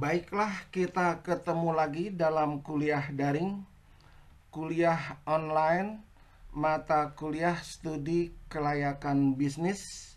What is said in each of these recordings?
Baiklah, kita ketemu lagi dalam kuliah daring, kuliah online, mata kuliah studi kelayakan bisnis.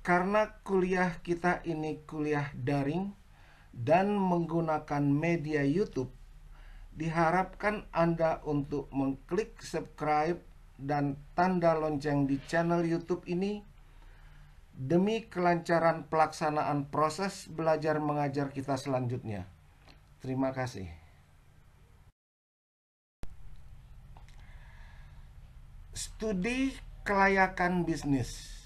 Karena kuliah kita ini kuliah daring dan menggunakan media YouTube, diharapkan Anda untuk mengklik subscribe dan tanda lonceng di channel YouTube ini demi kelancaran pelaksanaan proses belajar mengajar kita selanjutnya. Terima kasih. Studi Kelayakan Bisnis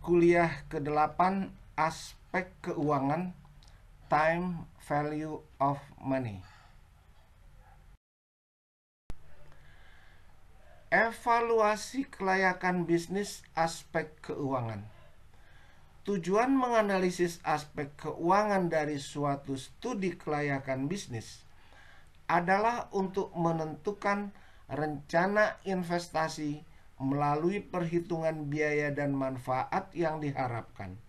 Kuliah ke-8 Aspek Keuangan Time Value of Money Evaluasi kelayakan bisnis aspek keuangan Tujuan menganalisis aspek keuangan dari suatu studi kelayakan bisnis adalah untuk menentukan rencana investasi melalui perhitungan biaya dan manfaat yang diharapkan.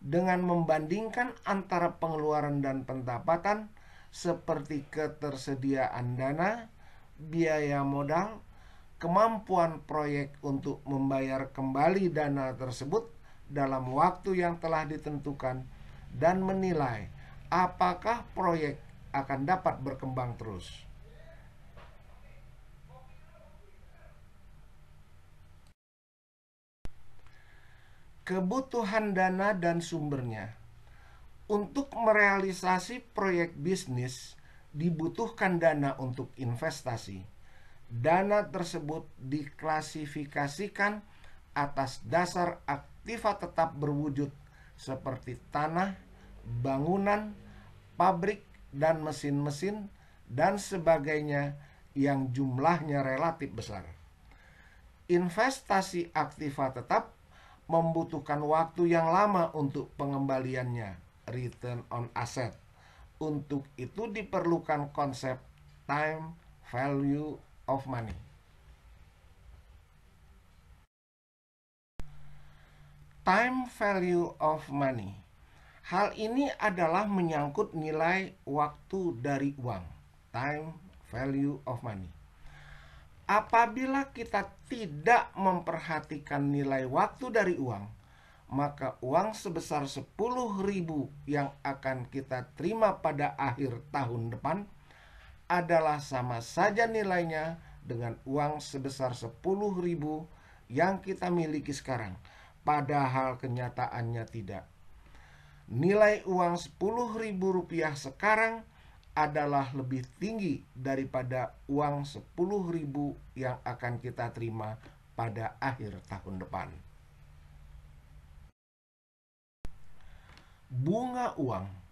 Dengan membandingkan antara pengeluaran dan pendapatan seperti ketersediaan dana, biaya modal, kemampuan proyek untuk membayar kembali dana tersebut, dalam waktu yang telah ditentukan dan menilai apakah proyek akan dapat berkembang terus. Kebutuhan dana dan sumbernya untuk merealisasi proyek bisnis dibutuhkan dana untuk investasi. Dana tersebut diklasifikasikan atas dasar aktivitas aktiva tetap berwujud seperti tanah, bangunan, pabrik, dan mesin-mesin dan sebagainya yang jumlahnya relatif besar. Investasi aktiva tetap membutuhkan waktu yang lama untuk pengembaliannya, return on asset. Untuk itu diperlukan konsep time value of money. time value of money. Hal ini adalah menyangkut nilai waktu dari uang, time value of money. Apabila kita tidak memperhatikan nilai waktu dari uang, maka uang sebesar ribu yang akan kita terima pada akhir tahun depan adalah sama saja nilainya dengan uang sebesar ribu yang kita miliki sekarang padahal kenyataannya tidak. Nilai uang Rp10.000 sekarang adalah lebih tinggi daripada uang Rp10.000 yang akan kita terima pada akhir tahun depan. Bunga uang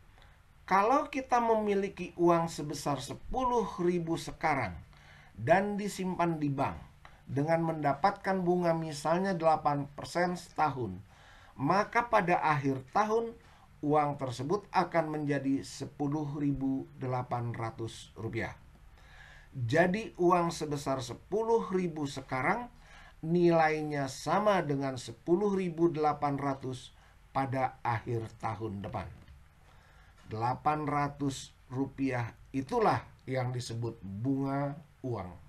Kalau kita memiliki uang sebesar Rp10.000 sekarang dan disimpan di bank, dengan mendapatkan bunga misalnya 8% setahun, maka pada akhir tahun uang tersebut akan menjadi Rp10.800. Jadi uang sebesar 10.000 sekarang nilainya sama dengan 10.800 pada akhir tahun depan. 800 rupiah itulah yang disebut bunga uang.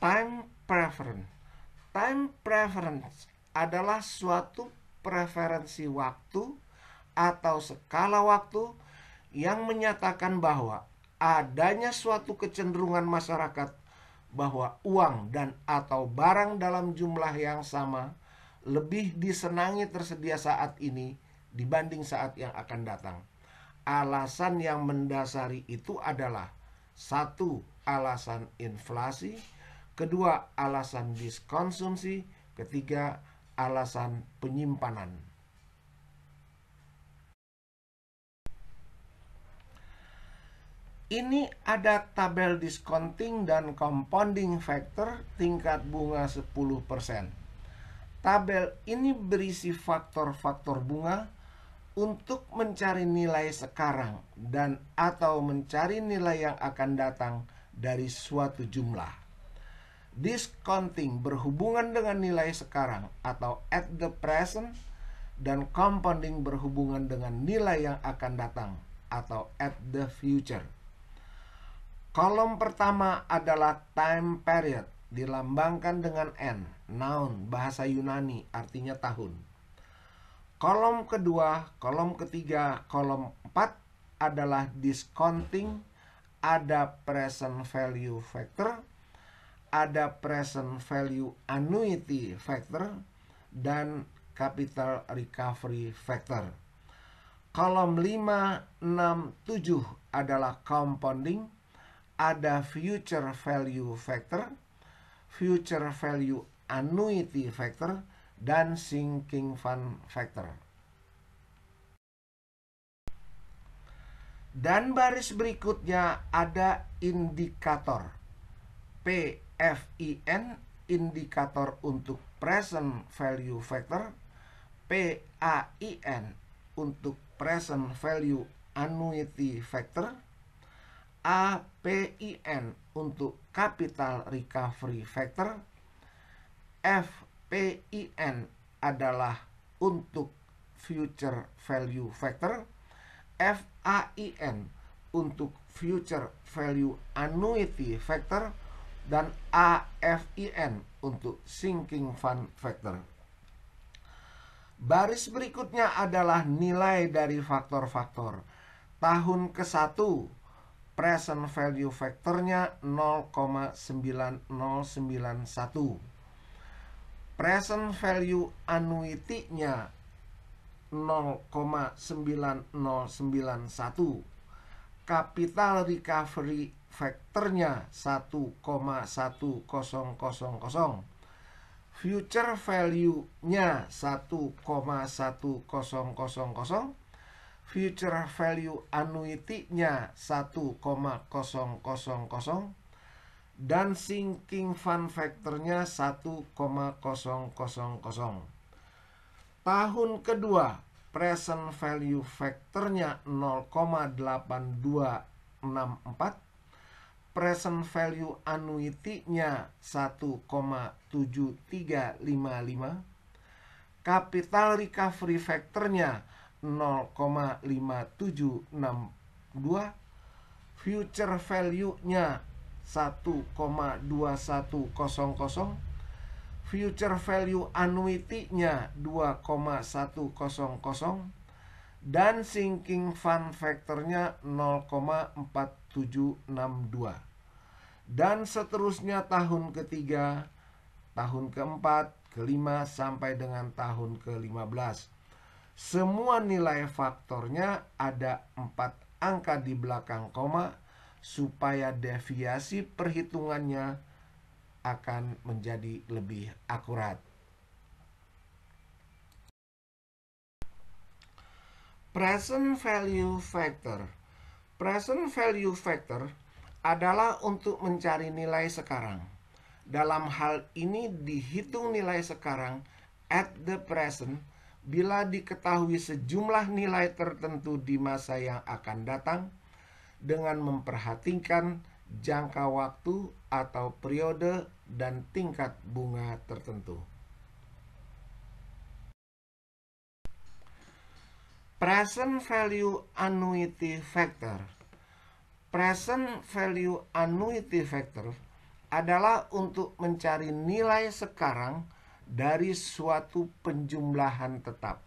time preference. Time preference adalah suatu preferensi waktu atau skala waktu yang menyatakan bahwa adanya suatu kecenderungan masyarakat bahwa uang dan atau barang dalam jumlah yang sama lebih disenangi tersedia saat ini dibanding saat yang akan datang. Alasan yang mendasari itu adalah satu alasan inflasi, kedua alasan diskonsumsi, ketiga alasan penyimpanan. Ini ada tabel discounting dan compounding factor tingkat bunga 10%. Tabel ini berisi faktor-faktor bunga untuk mencari nilai sekarang dan atau mencari nilai yang akan datang dari suatu jumlah discounting berhubungan dengan nilai sekarang atau at the present dan compounding berhubungan dengan nilai yang akan datang atau at the future. Kolom pertama adalah time period dilambangkan dengan n, noun bahasa Yunani artinya tahun. Kolom kedua, kolom ketiga, kolom empat adalah discounting ada present value factor ada present value annuity factor dan capital recovery factor. Kolom 5, 6, 7 adalah compounding, ada future value factor, future value annuity factor, dan sinking fund factor. Dan baris berikutnya ada indikator P FIN indikator untuk present value factor, PAIN untuk present value annuity factor, APIN untuk capital recovery factor, FPIN adalah untuk future value factor, FAIN untuk future value annuity factor, dan AFIN untuk sinking fund factor. Baris berikutnya adalah nilai dari faktor-faktor. Tahun ke-1 present value factornya 0,9091. Present value annuity-nya 0,9091. Capital recovery faktornya 1,1000 future value-nya 1,1000 future value annuity-nya 1,000 dan sinking fund factor-nya 1,000. Tahun kedua, present value factor-nya 0,8264 present value annuity-nya 1,7355, capital recovery factor-nya 0,5762, future value-nya 1,2100, future value annuity-nya 2,100, dan sinking fund factor-nya 0,4762 dan seterusnya tahun ketiga, tahun keempat, kelima sampai dengan tahun ke-15. Semua nilai faktornya ada empat angka di belakang koma supaya deviasi perhitungannya akan menjadi lebih akurat. Present Value Factor Present Value Factor adalah untuk mencari nilai sekarang. Dalam hal ini dihitung nilai sekarang at the present bila diketahui sejumlah nilai tertentu di masa yang akan datang dengan memperhatikan jangka waktu atau periode dan tingkat bunga tertentu. Present Value Annuity Factor Present value annuity factor adalah untuk mencari nilai sekarang dari suatu penjumlahan tetap.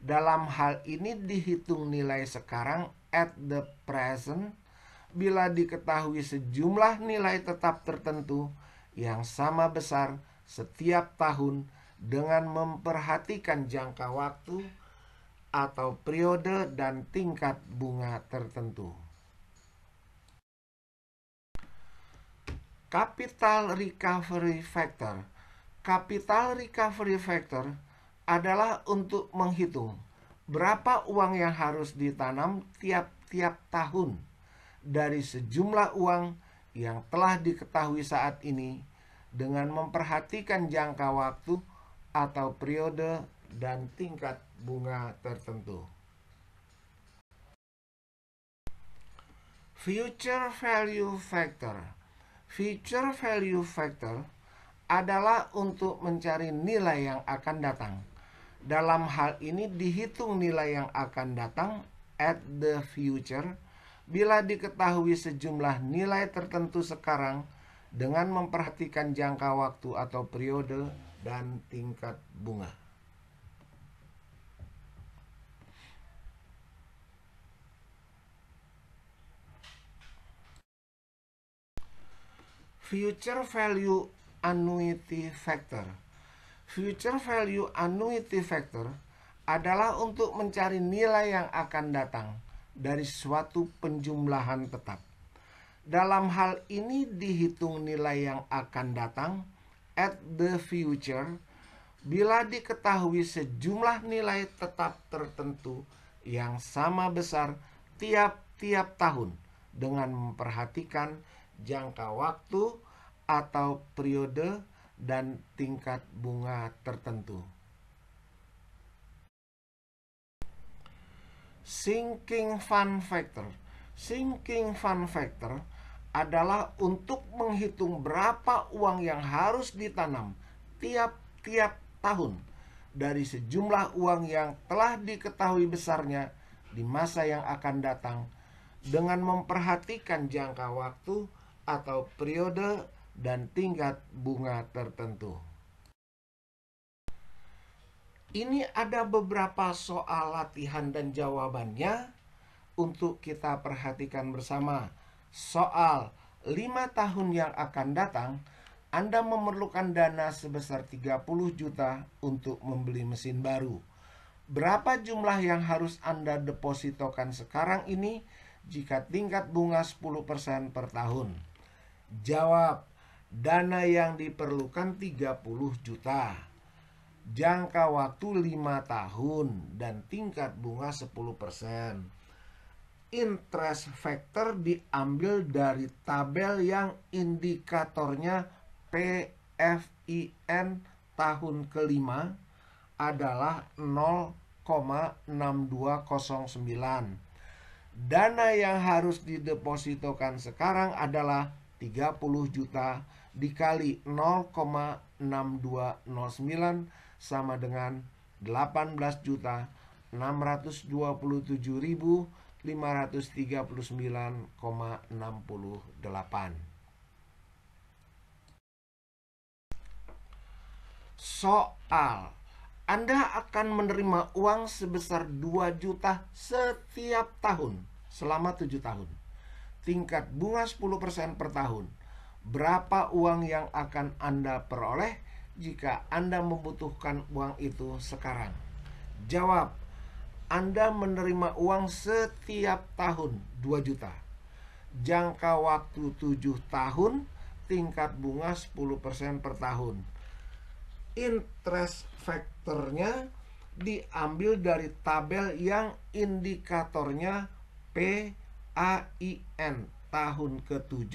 Dalam hal ini dihitung nilai sekarang at the present bila diketahui sejumlah nilai tetap tertentu yang sama besar setiap tahun dengan memperhatikan jangka waktu atau periode dan tingkat bunga tertentu. Capital Recovery Factor. Capital Recovery Factor adalah untuk menghitung berapa uang yang harus ditanam tiap-tiap tahun dari sejumlah uang yang telah diketahui saat ini dengan memperhatikan jangka waktu atau periode dan tingkat bunga tertentu. Future Value Factor Future value factor adalah untuk mencari nilai yang akan datang. Dalam hal ini dihitung nilai yang akan datang at the future bila diketahui sejumlah nilai tertentu sekarang dengan memperhatikan jangka waktu atau periode dan tingkat bunga. future value annuity factor. Future value annuity factor adalah untuk mencari nilai yang akan datang dari suatu penjumlahan tetap. Dalam hal ini dihitung nilai yang akan datang at the future bila diketahui sejumlah nilai tetap tertentu yang sama besar tiap-tiap tahun dengan memperhatikan jangka waktu, atau periode dan tingkat bunga tertentu. Sinking fund factor. Sinking fund factor adalah untuk menghitung berapa uang yang harus ditanam tiap-tiap tahun dari sejumlah uang yang telah diketahui besarnya di masa yang akan datang dengan memperhatikan jangka waktu atau periode dan tingkat bunga tertentu. Ini ada beberapa soal latihan dan jawabannya untuk kita perhatikan bersama. Soal 5 tahun yang akan datang, Anda memerlukan dana sebesar 30 juta untuk membeli mesin baru. Berapa jumlah yang harus Anda depositokan sekarang ini jika tingkat bunga 10% per tahun? Jawab Dana yang diperlukan 30 juta. Jangka waktu 5 tahun dan tingkat bunga 10%. Interest factor diambil dari tabel yang indikatornya PFIN tahun kelima adalah 0,6209. Dana yang harus didepositokan sekarang adalah 30 juta dikali 0,6209 sama dengan 18.627.539,68. Soal Anda akan menerima uang sebesar 2 juta setiap tahun selama 7 tahun. Tingkat bunga 10% per tahun berapa uang yang akan Anda peroleh jika Anda membutuhkan uang itu sekarang? Jawab, Anda menerima uang setiap tahun 2 juta. Jangka waktu 7 tahun, tingkat bunga 10% per tahun. Interest factornya diambil dari tabel yang indikatornya PAIN tahun ke-7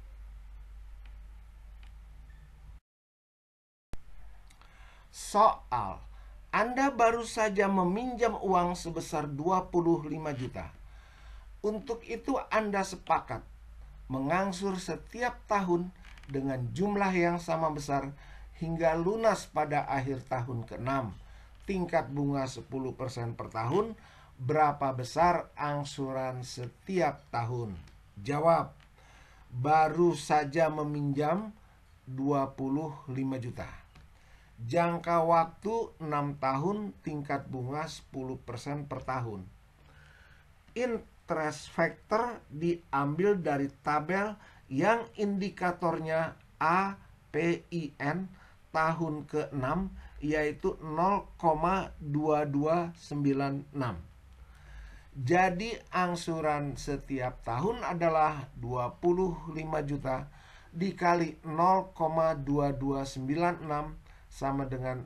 Soal, Anda baru saja meminjam uang sebesar 25 juta. Untuk itu Anda sepakat mengangsur setiap tahun dengan jumlah yang sama besar hingga lunas pada akhir tahun ke-6. Tingkat bunga 10% per tahun, berapa besar angsuran setiap tahun? Jawab, baru saja meminjam 25 juta jangka waktu 6 tahun tingkat bunga 10% per tahun. Interest factor diambil dari tabel yang indikatornya APIN tahun ke-6 yaitu 0,2296. Jadi angsuran setiap tahun adalah 25 juta dikali 0,2296 sama dengan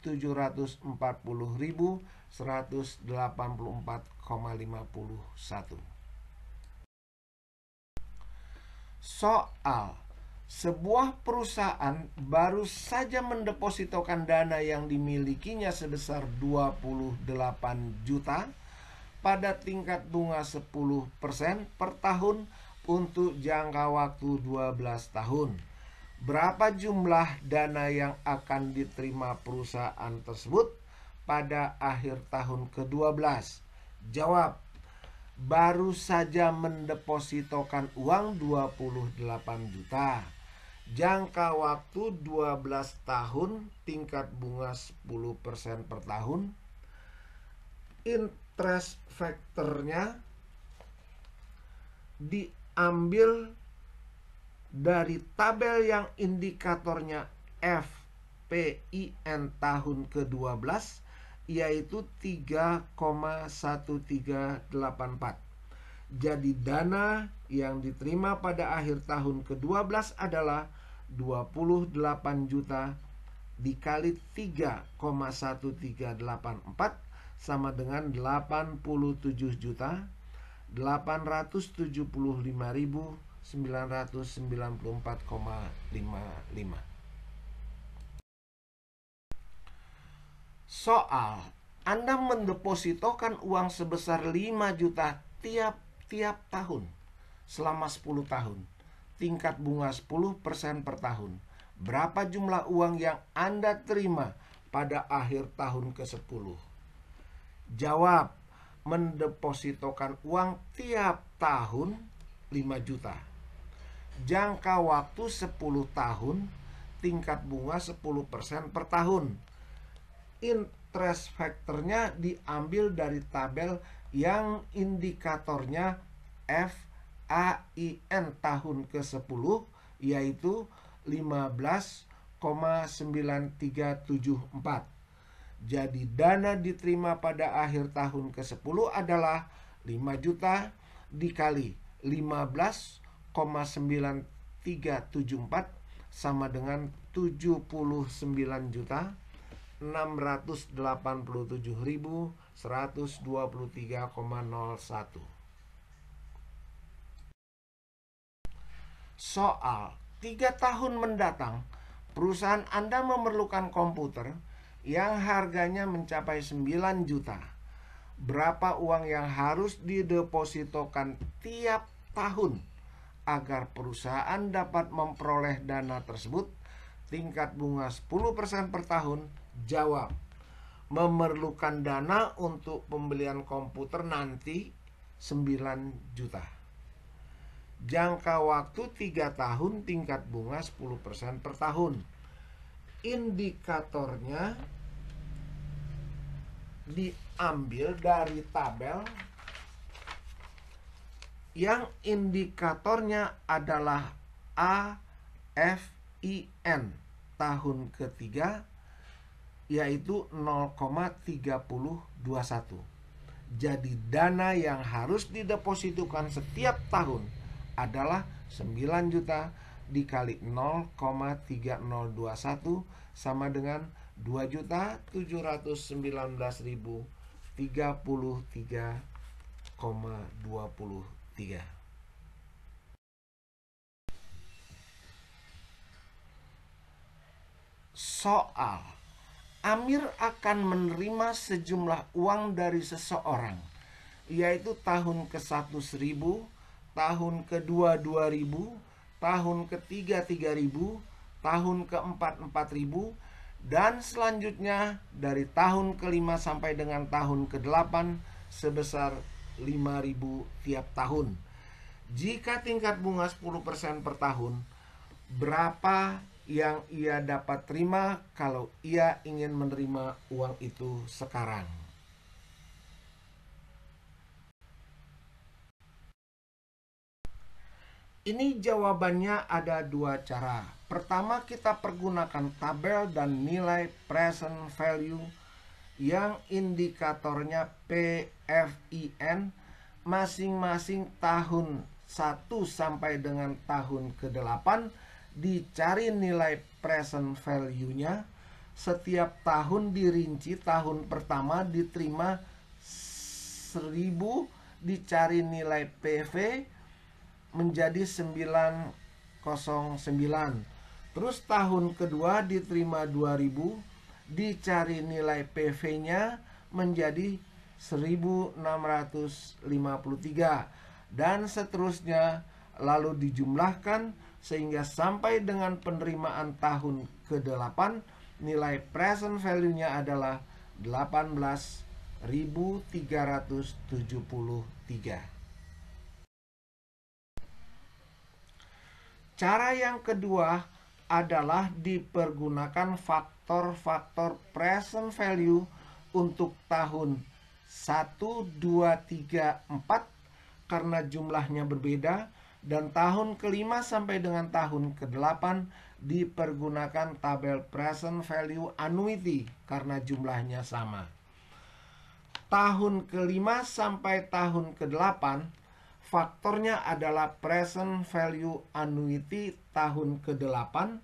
5.740.184,51. Soal sebuah perusahaan baru saja mendepositokan dana yang dimilikinya sebesar 28 juta pada tingkat bunga 10% per tahun untuk jangka waktu 12 tahun berapa jumlah dana yang akan diterima perusahaan tersebut pada akhir tahun ke-12? Jawab, baru saja mendepositokan uang 28 juta. Jangka waktu 12 tahun, tingkat bunga 10% per tahun. Interest factornya diambil dari tabel yang indikatornya FPIN tahun ke-12 yaitu 3,1384. Jadi dana yang diterima pada akhir tahun ke-12 adalah 28 juta dikali 3,1384 sama dengan 87 juta 875 ribu 994,55 Soal Anda mendepositokan uang sebesar 5 juta tiap-tiap tahun selama 10 tahun tingkat bunga 10% per tahun berapa jumlah uang yang Anda terima pada akhir tahun ke-10 Jawab mendepositokan uang tiap tahun 5 juta jangka waktu 10 tahun tingkat bunga 10% per tahun interest factornya diambil dari tabel yang indikatornya FAIN tahun ke-10 yaitu 15,9374 jadi dana diterima pada akhir tahun ke-10 adalah 5 juta dikali 15 9374 sama dengan 79 juta 687.123,01 Soal 3 tahun mendatang perusahaan Anda memerlukan komputer yang harganya mencapai 9 juta Berapa uang yang harus didepositokan tiap tahun agar perusahaan dapat memperoleh dana tersebut tingkat bunga 10% per tahun? Jawab. Memerlukan dana untuk pembelian komputer nanti 9 juta. Jangka waktu 3 tahun tingkat bunga 10% per tahun. Indikatornya diambil dari tabel yang indikatornya adalah A F I N tahun ketiga yaitu 0,3021. Jadi dana yang harus didepositukan setiap tahun adalah 9 juta dikali 0,3021 sama dengan juta puluh tiga soal Amir akan menerima sejumlah uang dari seseorang yaitu tahun ke-1 1000, tahun ke-2 2000, tahun ke-3 3000, tahun ke-4 4000 dan selanjutnya dari tahun ke-5 sampai dengan tahun ke-8 sebesar 5.000 tiap tahun. Jika tingkat bunga 10% per tahun, berapa yang ia dapat terima kalau ia ingin menerima uang itu sekarang? Ini jawabannya ada dua cara. Pertama, kita pergunakan tabel dan nilai present value yang indikatornya PFIN masing-masing tahun 1 sampai dengan tahun ke-8 dicari nilai present value-nya setiap tahun dirinci tahun pertama diterima 1000 dicari nilai PV menjadi 909 terus tahun kedua diterima 2000 dicari nilai PV-nya menjadi 1653 dan seterusnya lalu dijumlahkan sehingga sampai dengan penerimaan tahun ke-8 nilai present value-nya adalah 18.373. Cara yang kedua adalah dipergunakan faktor-faktor present value untuk tahun 1, 2, 3, 4 karena jumlahnya berbeda dan tahun kelima sampai dengan tahun ke-8 dipergunakan tabel present value annuity karena jumlahnya sama. Tahun kelima sampai tahun ke-8 Faktornya adalah present value annuity tahun ke-8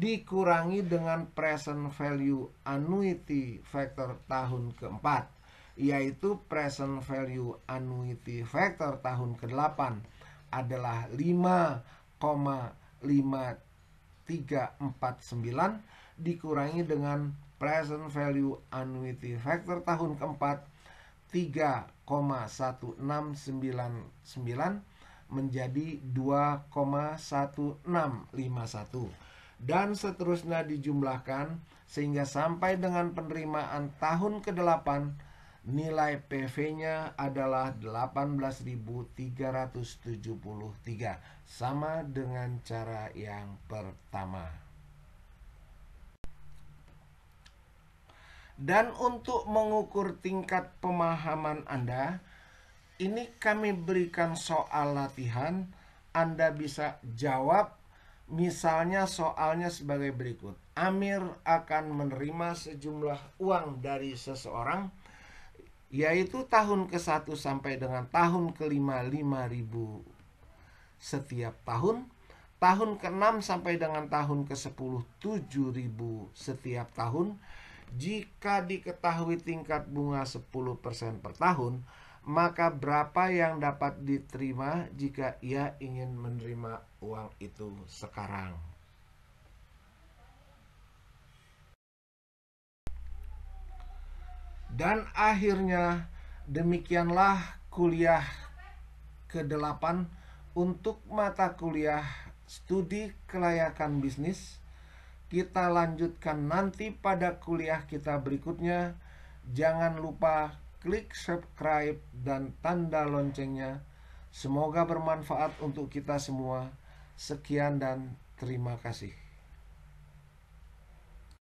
dikurangi dengan present value annuity factor tahun ke-4 yaitu present value annuity factor tahun ke-8 adalah 5,5349 dikurangi dengan present value annuity factor tahun keempat 3,5349 2,1699 menjadi 2,1651 dan seterusnya dijumlahkan sehingga sampai dengan penerimaan tahun ke-8 nilai PV-nya adalah 18.373 sama dengan cara yang pertama. Dan untuk mengukur tingkat pemahaman Anda, ini kami berikan soal latihan. Anda bisa jawab, misalnya soalnya sebagai berikut: Amir akan menerima sejumlah uang dari seseorang, yaitu tahun ke-1 sampai dengan tahun ke-5, ribu setiap tahun, tahun ke-6 sampai dengan tahun ke-10, 7000 setiap tahun jika diketahui tingkat bunga 10% per tahun, maka berapa yang dapat diterima jika ia ingin menerima uang itu sekarang? Dan akhirnya demikianlah kuliah ke-8 untuk mata kuliah studi kelayakan bisnis kita lanjutkan nanti pada kuliah kita berikutnya. Jangan lupa klik subscribe dan tanda loncengnya. Semoga bermanfaat untuk kita semua. Sekian dan terima kasih.